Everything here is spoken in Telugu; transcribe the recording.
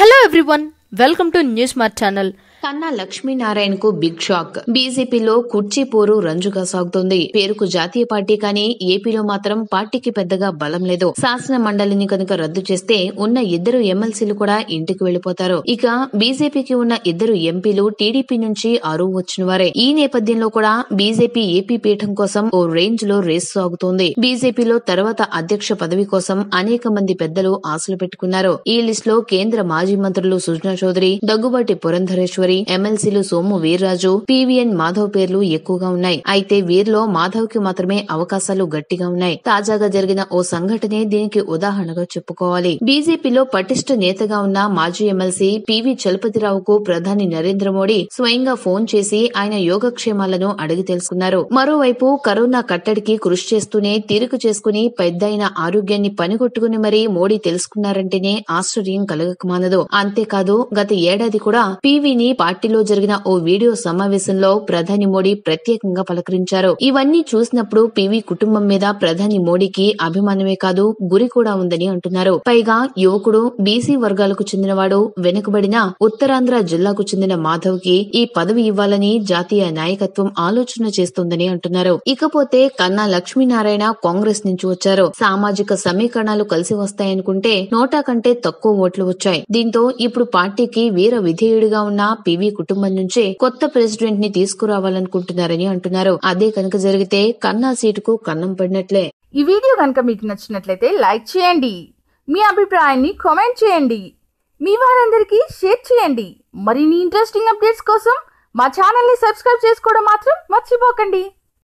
Hello everyone, welcome to Newsmart channel. కన్నా లక్ష్మీనారాయణ కు బిగ్ షాక్ బీజేపీలో కుర్చీ పోరు రంజుగా సాగుతోంది పేరుకు జాతీయ పార్టీ కానీ ఏపీలో మాత్రం పార్టీకి పెద్దగా బలం లేదు శాసన మండలిని కనుక రద్దు చేస్తే ఉన్న ఇద్దరు ఎమ్మెల్సీలు కూడా ఇంటికి వెళ్లిపోతారు ఇక బీజేపీకి ఉన్న ఇద్దరు ఎంపీలు టీడీపీ నుంచి అరువు వచ్చిన వారే ఈ నేపథ్యంలో కూడా బీజేపీ ఏపీ పీఠం కోసం ఓ రేంజ్ లో రేసు సాగుతోంది బీజేపీలో తర్వాత అధ్యక్ష పదవి కోసం అనేక మంది పెద్దలు ఆశలు పెట్టుకున్నారు ఈ లిస్ట్ లో కేంద్ర మాజీ మంత్రులు సుజనా చౌదరి దగ్గుబాటి పురంధరేశ్వరి గోదావరి ఎమ్మెల్సీలు సోము వీర్రాజు పీవీఎన్ మాధవ్ పేర్లు ఎక్కువగా ఉన్నాయి అయితే వీరిలో మాధవ్ కి మాత్రమే అవకాశాలు గట్టిగా ఉన్నాయి తాజాగా జరిగిన ఓ సంఘటనే దీనికి ఉదాహరణగా చెప్పుకోవాలి బీజేపీలో పటిష్ట నేతగా ఉన్న మాజీ ఎమ్మెల్సీ పివి చలపతిరావుకు ప్రధాని నరేంద్ర మోడీ స్వయంగా ఫోన్ చేసి ఆయన యోగక్షేమాలను అడిగి తెలుసుకున్నారు మరోవైపు కరోనా కట్టడికి కృషి చేస్తూనే తీరిక చేసుకుని పెద్ద ఆరోగ్యాన్ని పనిగొట్టుకుని మరీ మోడీ తెలుసుకున్నారంటేనే ఆశ్చర్యం కలగకమానదు అంతేకాదు గత ఏడాది కూడా పీవీని పార్టీలో జరిగిన ఓ వీడియో సమావేశంలో ప్రధాని మోడీ ప్రత్యేకంగా పలకరించారు ఇవన్నీ చూసినప్పుడు పివి కుటుంబం మీద ప్రధాని మోడీకి అభిమానమే కాదు గురి కూడా ఉందని అంటున్నారు పైగా యువకుడు బీసీ వర్గాలకు చెందినవాడు వెనుకబడిన ఉత్తరాంధ్ర జిల్లాకు చెందిన మాధవ్ కి ఈ పదవి ఇవ్వాలని జాతీయ నాయకత్వం ఆలోచన చేస్తోందని అంటున్నారు ఇకపోతే కన్నా లక్ష్మీనారాయణ కాంగ్రెస్ నుంచి వచ్చారు సామాజిక సమీకరణాలు కలిసి వస్తాయనుకుంటే నోటా కంటే తక్కువ ఓట్లు వచ్చాయి దీంతో ఇప్పుడు పార్టీకి వీర విధేయుడిగా ఉన్న పీవీ కుటుంబం నుంచే కొత్త ప్రెసిడెంట్ ని తీసుకురావాలనుకుంటున్నారని అంటున్నారు అదే కనుక జరిగితే కన్నా సీటుకు కన్నం పడినట్లే ఈ వీడియో కనుక మీకు నచ్చినట్లయితే లైక్ చేయండి మీ అభిప్రాయాన్ని కామెంట్ చేయండి మీ వారందరికీ షేర్ చేయండి మరిన్ని ఇంట్రెస్టింగ్ అప్డేట్స్ కోసం మా ఛానల్ని సబ్స్క్రైబ్ చేసుకోవడం మాత్రం మర్చిపోకండి